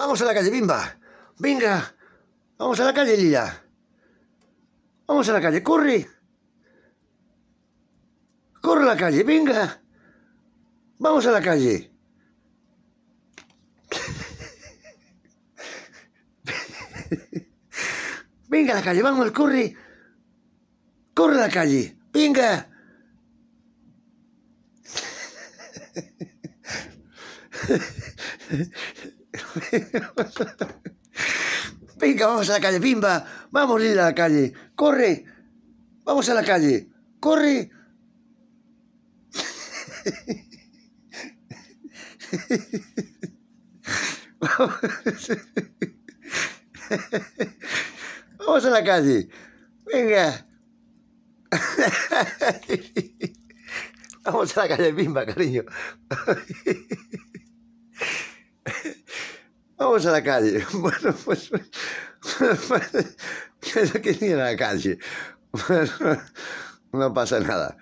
Vamos a la calle, bimba. Venga. Vamos a la calle, Lila. Vamos a la calle, Curry. Corre la calle, venga. Vamos a la calle. venga a la calle, vamos, Curry. Corre a la calle, venga. Venga, vamos a la calle, bimba, Vamos a ir a la calle. Corre. Vamos a la calle. Corre. Vamos a la calle. Venga. Vamos a la calle, bimba cariño vamos a la calle. Bueno, pues que no que a la calle. no pasa nada.